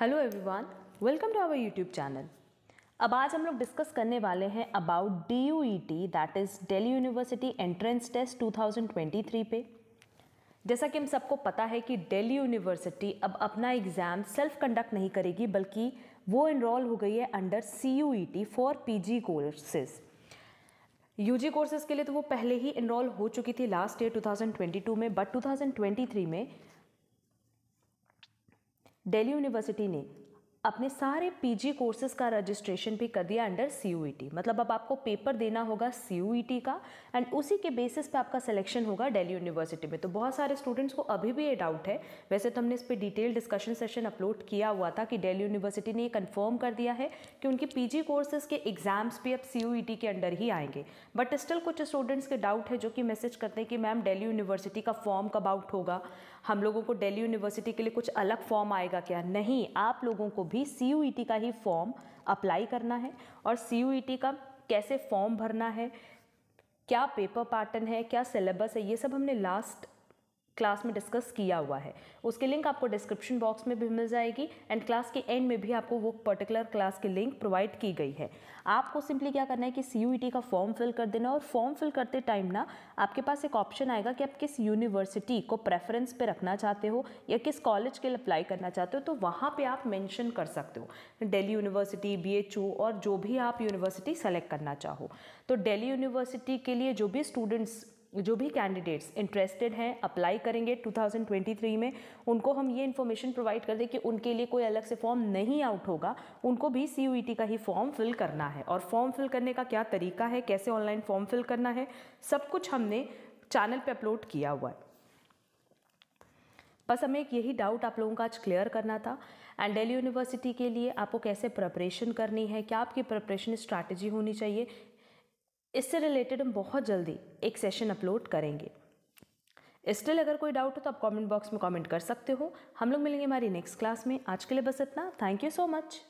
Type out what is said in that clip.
hello everyone welcome to our YouTube channel अब आज हम लोग डिस्कस करने वाले हैं about D U E T that is Delhi university entrance test 2023 पे जैसा कि हम सबको पता है कि डेली यूनिवर्सिटी अब अपना एग्ज़ाम सेल्फ कंडक्ट नहीं करेगी बल्कि वो इनरोल हो गई है under C U E T for P G courses U G courses के लिए तो वो पहले ही इनरोल हो चुकी थी लास्ट ईयर 2022 में बट 2023 में दिल्ली यूनिवर्सिटी ने अपने सारे पीजी कोर्सेज का रजिस्ट्रेशन भी कर दिया अंडर सी e मतलब अब आपको पेपर देना होगा सी e का एंड उसी के बेसिस पे आपका सिलेक्शन होगा दिल्ली यूनिवर्सिटी में तो बहुत सारे स्टूडेंट्स को अभी भी ये डाउट है वैसे तो हमने इस पर डिटेल डिस्कशन सेशन अपलोड किया हुआ था कि दिल्ली यूनिवर्सिटी ने ये कन्फर्म कर दिया है कि उनके पी कोर्सेज के एग्जाम्स भी अब सी e के अंडर ही आएंगे बट स्टिल कुछ स्टूडेंट्स के डाउट है जो कि मैसेज करते हैं कि मैम डेली यूनिवर्सिटी का फॉर्म कब आउट होगा हम लोगों को डेली यूनिवर्सिटी के लिए कुछ अलग फॉर्म आएगा क्या नहीं आप लोगों को भी सी e का ही फॉर्म अप्लाई करना है और सी e का कैसे फॉर्म भरना है क्या पेपर पैटर्न है क्या सिलेबस है ये सब हमने लास्ट क्लास में डिस्कस किया हुआ है उसकी लिंक आपको डिस्क्रिप्शन बॉक्स में भी मिल जाएगी एंड क्लास के एंड में भी आपको वो पर्टिकुलर क्लास की लिंक प्रोवाइड की गई है आपको सिंपली क्या करना है कि सी e का फॉर्म फिल कर देना और फॉर्म फिल करते टाइम ना आपके पास एक ऑप्शन आएगा कि आप किस यूनिवर्सिटी को प्रेफरेंस पे रखना चाहते हो या किस कॉलेज के लिए अप्लाई करना चाहते हो तो वहाँ पे आप मेंशन कर सकते हो दिल्ली यूनिवर्सिटी यू और जो भी आप यूनिवर्सिटी सेलेक्ट करना चाहो तो दिल्ली यूनिवर्सिटी के लिए जो भी स्टूडेंट्स जो भी कैंडिडेट्स इंटरेस्टेड हैं अप्लाई करेंगे 2023 में उनको हम ये इन्फॉर्मेशन प्रोवाइड कर दें कि उनके लिए कोई अलग से फॉर्म नहीं आउट होगा उनको भी सी e का ही फॉर्म फिल करना है और फॉर्म फिल करने का क्या तरीका है कैसे ऑनलाइन फॉर्म फिल करना है सब कुछ हमने चैनल पर अपलोड किया हुआ है बस हमें एक यही डाउट आप लोगों का आज क्लियर करना था एंड डेली यूनिवर्सिटी के लिए आपको कैसे प्रपरेशन करनी है क्या आपकी प्रपरेशन स्ट्रैटेजी होनी चाहिए इससे रिलेटेड हम बहुत जल्दी एक सेशन अपलोड करेंगे स्टिल अगर कोई डाउट हो तो आप कमेंट बॉक्स में कमेंट कर सकते हो हम लोग मिलेंगे हमारी नेक्स्ट क्लास में आज के लिए बस इतना थैंक यू सो मच